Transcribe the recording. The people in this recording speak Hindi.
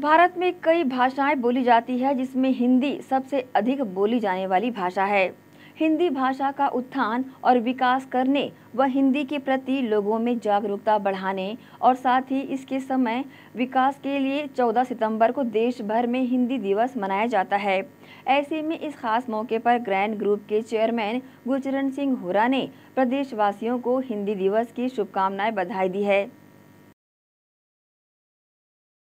भारत में कई भाषाएं बोली जाती है जिसमें हिंदी सबसे अधिक बोली जाने वाली भाषा है हिंदी भाषा का उत्थान और विकास करने व हिंदी के प्रति लोगों में जागरूकता बढ़ाने और साथ ही इसके समय विकास के लिए 14 सितंबर को देश भर में हिंदी दिवस मनाया जाता है ऐसे में इस खास मौके पर ग्रैंड ग्रुप के चेयरमैन गुचरण सिंह हुरा ने प्रदेशवासियों को हिंदी दिवस की शुभकामनाएं बधाई दी है